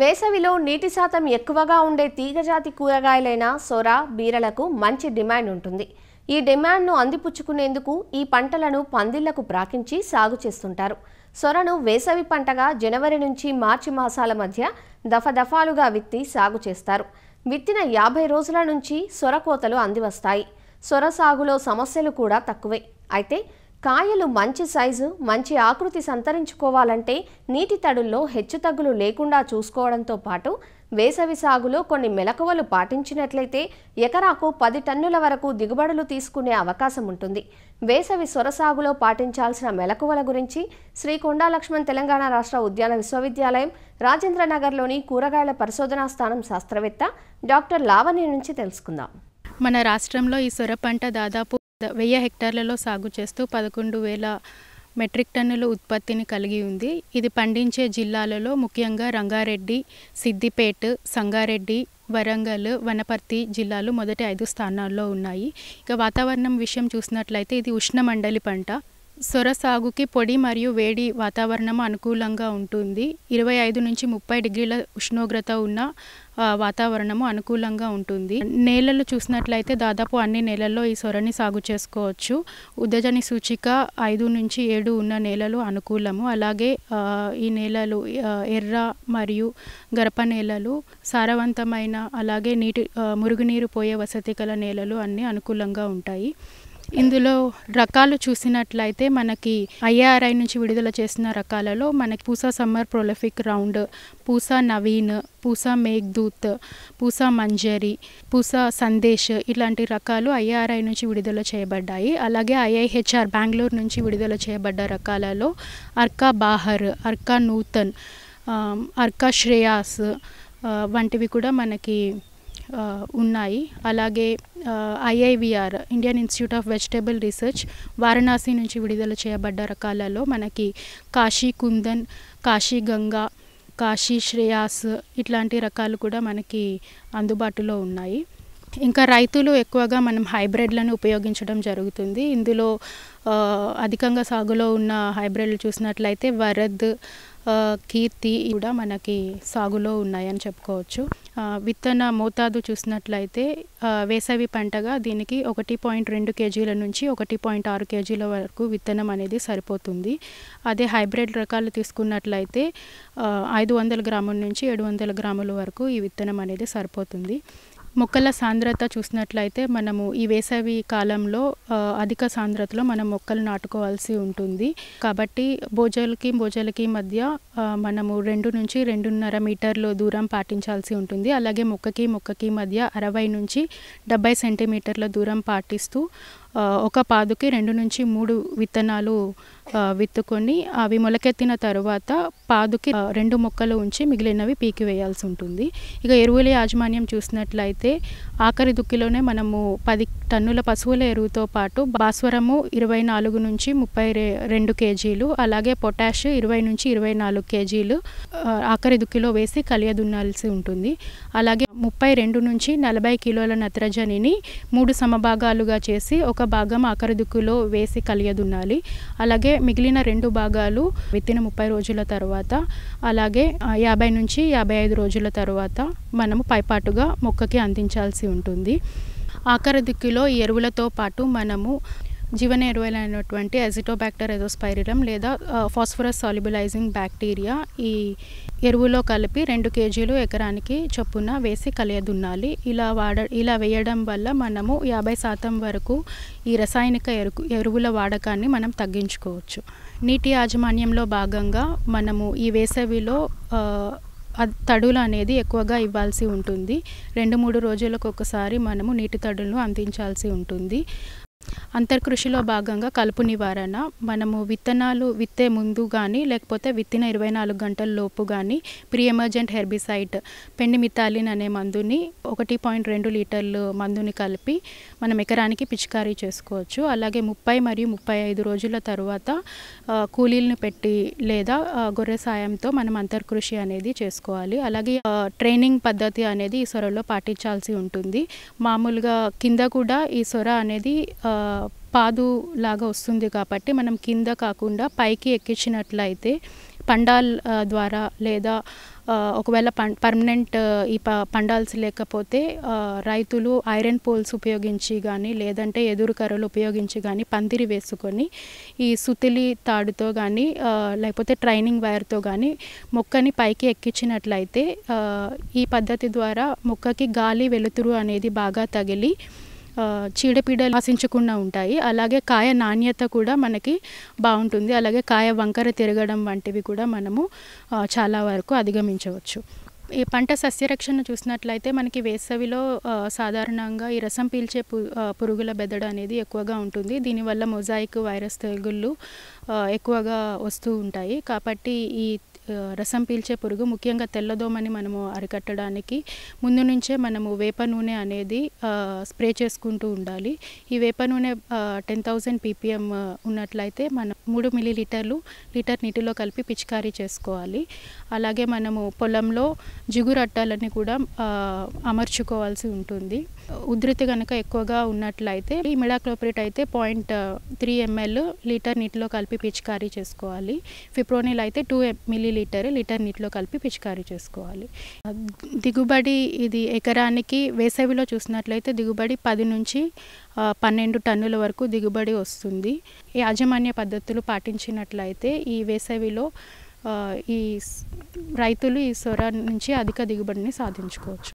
వేసవిలో నీటి శాతం ఎక్కువగా ఉండే తీగజాతి కూరగాయలైన సొర బీరలకు మంచి డిమాండ్ ఉంటుంది ఈ డిమాండ్ను అందిపుచ్చుకునేందుకు ఈ పంటలను పందిళ్లకు ప్రాకించి సాగు చేస్తుంటారు సొరను వేసవి పంటగా జనవరి నుంచి మార్చి మాసాల మధ్య దఫదఫాలుగా విత్తి సాగు చేస్తారు విత్తిన యాభై రోజుల నుంచి సొర కోతలు అందివస్తాయి సొర సాగులో సమస్యలు కూడా తక్కువే అయితే కాయలు మంచి సైజు మంచి ఆకృతి సంతరించుకోవాలంటే నీటి తడుల్లో హెచ్చుతగ్గులు లేకుండా చూసుకోవడంతో పాటు వేసవి సాగులో కొన్ని మెలకువలు పాటించినట్లయితే ఎకరాకు పది టన్నుల వరకు దిగుబడులు తీసుకునే అవకాశం ఉంటుంది వేసవి సొరసాగులో పాటించాల్సిన మెలకువల గురించి శ్రీ కొండాలక్ష్మణ్ తెలంగాణ రాష్ట్ర ఉద్యాన విశ్వవిద్యాలయం రాజేంద్రనగర్లోని కూరగాయల పరిశోధనా స్థానం శాస్త్రవేత్త డాక్టర్ లావణి నుంచి తెలుసుకుందాం మన రాష్ట్రంలో ఈ సొర పంట దాదాపు వెయ్యి హెక్టార్లలో సాగు చేస్తూ పదకొండు వేల మెట్రిక్ టన్నుల ఉత్పత్తిని కలిగి ఉంది ఇది పండించే జిల్లాలలో ముఖ్యంగా రంగారెడ్డి సిద్దిపేట సంగారెడ్డి వరంగల్ వనపర్తి జిల్లాలు మొదటి ఐదు స్థానాల్లో ఉన్నాయి ఇక వాతావరణం విషయం చూసినట్లయితే ఇది ఉష్ణమండలి పంట సొర సాగుకి పొడి మరియు వేడి వాతావరణం అనుకూలంగా ఉంటుంది ఇరవై ఐదు నుంచి ముప్పై డిగ్రీల ఉష్ణోగ్రత ఉన్న వాతావరణము అనుకూలంగా ఉంటుంది నేలలు చూసినట్లయితే దాదాపు అన్ని నేలల్లో ఈ సొరని సాగు చేసుకోవచ్చు ఉదజని సూచిక ఐదు నుంచి ఏడు ఉన్న నేలలు అనుకూలము అలాగే ఈ నేలలు ఎర్ర మరియు గరప నేలలు సారవంతమైన అలాగే నీటి మురుగునీరు పోయే వసతి గల నేలలు అన్నీ అనుకూలంగా ఉంటాయి ఇందులో రకాలు చూసినట్లయితే మనకి ఐఆర్ఐ నుంచి విడుదల చేసిన రకాలలో మనకి Pusa summer prolific round Pusa Naveen Pusa Meghdoot Pusa Manjari Pusa Sandesh ఇలాంటి రకాలు ఐఆర్ఐ నుంచి విడుదల చేయబడ్డాయి అలాగే ఐఐహెచ్ఆర్ బెంగళూరు నుంచి విడుదల చేయబడ్డ రకాలలో అర్కా బాహర్ అర్కా నూతన్ అర్కా శ్రేయాస్ వంటివి కూడా మనకి ఉన్నాయి అలాగే IIVR Indian Institute of Vegetable Research Varanasi నుంచి విడుదల చేయబడ్డ రకాలలో మనకి కాశీ కుందన్ కాశీ గంగా కాశీ శ్రేయాస్ ఇట్లాంటి రకాలు కూడా మనకి అందుబాటులో ఉన్నాయి ఇంకా రైతులు ఎక్కువగా మనం హైబ్రిడ్లను ఉపయోగించడం జరుగుతుంది ఇందులో అధికంగా సాగులో ఉన్న హైబ్రిడ్లు చూసినట్లయితే వరద్ కీర్తి కూడా మనకి సాగులో ఉన్నాయని చెప్పుకోవచ్చు విత్తన మోతాదు చూసినట్లయితే వేసవి పంటగా దీనికి ఒకటి పాయింట్ రెండు కేజీల నుంచి ఒకటి పాయింట్ ఆరు కేజీల వరకు విత్తనం అనేది సరిపోతుంది అదే హైబ్రిడ్ రకాలు తీసుకున్నట్లయితే ఐదు వందల గ్రాముల నుంచి ఏడు వందల గ్రాముల వరకు ఈ విత్తనం అనేది సరిపోతుంది మొక్కల సాంద్రత చూసినట్లయితే మనము ఈ వేసవి కాలంలో అధిక సాంద్రతలో మనం మొక్కలు నాటుకోవాల్సి ఉంటుంది కాబట్టి భోజలకి భోజలకి మధ్య మనము రెండు నుంచి రెండున్నర మీటర్లు దూరం పాటించాల్సి ఉంటుంది అలాగే మొక్కకి మొక్కకి మధ్య అరవై నుంచి డెబ్బై సెంటీమీటర్ల దూరం పాటిస్తూ ఒక పాదుకి రెండు నుంచి మూడు విత్తనాలు విత్తుకొని అవి మొలకెత్తిన తర్వాత పాదుకి రెండు మొక్కలు ఉంచి మిగిలినవి పీకి వేయాల్సి ఉంటుంది ఇక ఎరువుల యాజమాన్యం చూసినట్లయితే ఆఖరి దుక్కిలోనే మనము పది టన్నుల పశువుల ఎరువుతో పాటు భాస్వరము ఇరవై నాలుగు నుంచి ముప్పై రెండు కేజీలు అలాగే పొటాష్ ఇరవై నుంచి ఇరవై నాలుగు కేజీలు ఆఖరి దుక్కిలో వేసి కలియదున్నాల్సి ఉంటుంది అలాగే ముప్పై రెండు నుంచి నలభై కిలోల నత్రజనిని మూడు సమభాగాలుగా చేసి ఒక భాగం ఆఖరి దుక్కులో వేసి కలియదున్నాలి అలాగే మిగిలిన రెండు భాగాలు విత్తిన ముప్పై రోజుల తర్వాత అలాగే యాభై నుంచి యాభై ఐదు రోజుల తర్వాత మనము పైపాటుగా మొక్కకి అందించాల్సి ఉంటుంది ఆఖరి దిక్కులో ఎరువులతో పాటు మనము జీవన ఎరువులైనటువంటి ఎజిటోబ్యాక్టర్ ఎజోస్పైరిలం లేదా ఫాస్ఫరస్ సాల్యుబులైజింగ్ బ్యాక్టీరియా ఈ ఎరువులో కలిపి రెండు కేజీలు ఎకరానికి చొప్పున వేసి కలియదున్నాలి ఇలా వాడ ఇలా వేయడం వల్ల మనము యాభై శాతం వరకు ఈ రసాయనిక ఎరుకు ఎరువుల వాడకాన్ని మనం తగ్గించుకోవచ్చు నీటి యాజమాన్యంలో భాగంగా మనము ఈ వేసవిలో తడులు అనేది ఎక్కువగా ఇవ్వాల్సి ఉంటుంది రెండు మూడు రోజులకు ఒకసారి మనము నీటి తడులను అందించాల్సి ఉంటుంది అంతర్కృషిలో భాగంగా కలుపు నివారణ మనము విత్తనాలు విత్తే ముందు కానీ లేకపోతే విత్తిన ఇరవై నాలుగు గంటల లోపు కానీ ప్రీ ఎమర్జెంట్ హెర్బిసైడ్ పెండిమితాలిన్ అనే మందుని ఒకటి పాయింట్ రెండు లీటర్లు మందుని కలిపి మనం ఎకరానికి పిచికారీ చేసుకోవచ్చు అలాగే ముప్పై మరియు ముప్పై ఐదు రోజుల తర్వాత కూలీలను పెట్టి లేదా గొర్రె సాయంతో మనం అంతర్కృషి అనేది చేసుకోవాలి అలాగే ట్రైనింగ్ పద్ధతి అనేది ఈ సొరలో పాటించాల్సి ఉంటుంది మామూలుగా కింద కూడా ఈ సొర అనేది పాదు లాగా వస్తుంది కాబట్టి మనం కింద కాకుండా పైకి ఎక్కించినట్లయితే పండాల్ ద్వారా లేదా ఒకవేళ పర్మనెంట్ ఈ ప పండాల్స్ లేకపోతే రైతులు ఐరన్ పోల్స్ ఉపయోగించి కానీ లేదంటే ఎదురు కర్రలు ఉపయోగించి కానీ పందిరి వేసుకొని ఈ సుతిలి తాడుతో కానీ లేకపోతే ట్రైనింగ్ వైర్తో కానీ మొక్కని పైకి ఎక్కించినట్లయితే ఈ పద్ధతి ద్వారా మొక్కకి గాలి వెలుతురు అనేది బాగా తగిలి చీడపీడలు ఆశించకుండా ఉంటాయి అలాగే కాయ నాణ్యత కూడా మనకి బాగుంటుంది అలాగే కాయ వంకర తిరగడం వంటివి కూడా మనము చాలా వరకు అధిగమించవచ్చు ఈ పంట సస్యరక్షణ చూసినట్లయితే మనకి వేసవిలో సాధారణంగా ఈ రసం పీల్చే పురుగుల బెదడ అనేది ఎక్కువగా ఉంటుంది దీనివల్ల మొజాయిక్ వైరస్ తెగుళ్ళు ఎక్కువగా వస్తూ ఉంటాయి కాబట్టి ఈ రసం పీల్చే పురుగు ముఖ్యంగా తెల్లదోమని మనము అరికట్టడానికి ముందు నుంచే మనము వేప నూనె అనేది స్ప్రే చేసుకుంటూ ఉండాలి ఈ వేప నూనె టెన్ థౌజండ్ పీపీఎం ఉన్నట్లయితే మనం మూడు మిల్లీ లీటర్లు లీటర్ నీటిలో కలిపి పిచికారీ చేసుకోవాలి అలాగే మనము పొలంలో జిగురు అట్టాలని కూడా అమర్చుకోవాల్సి ఉంటుంది ఉధృతి కనుక ఎక్కువగా ఉన్నట్లయితే ఈ మిడాక్లోపరేట్ అయితే పాయింట్ త్రీ ఎంఎల్ లీటర్ నీటిలో కలిపి పిచికారీ చేసుకోవాలి ఫిప్రోనిల్ అయితే టూ మిల్లీ లీటర్ లీటర్ నీటిలో కలిపి పిచికారీ చేసుకోవాలి దిగుబడి ఇది ఎకరానికి వేసవిలో చూసినట్లయితే దిగుబడి పది నుంచి పన్నెండు టన్నుల వరకు దిగుబడి వస్తుంది ఈ యాజమాన్య పద్ధతులు పాటించినట్లయితే ఈ వేసవిలో ఈ రైతులు ఈ సొర నుంచి అధిక దిగుబడిని సాధించుకోవచ్చు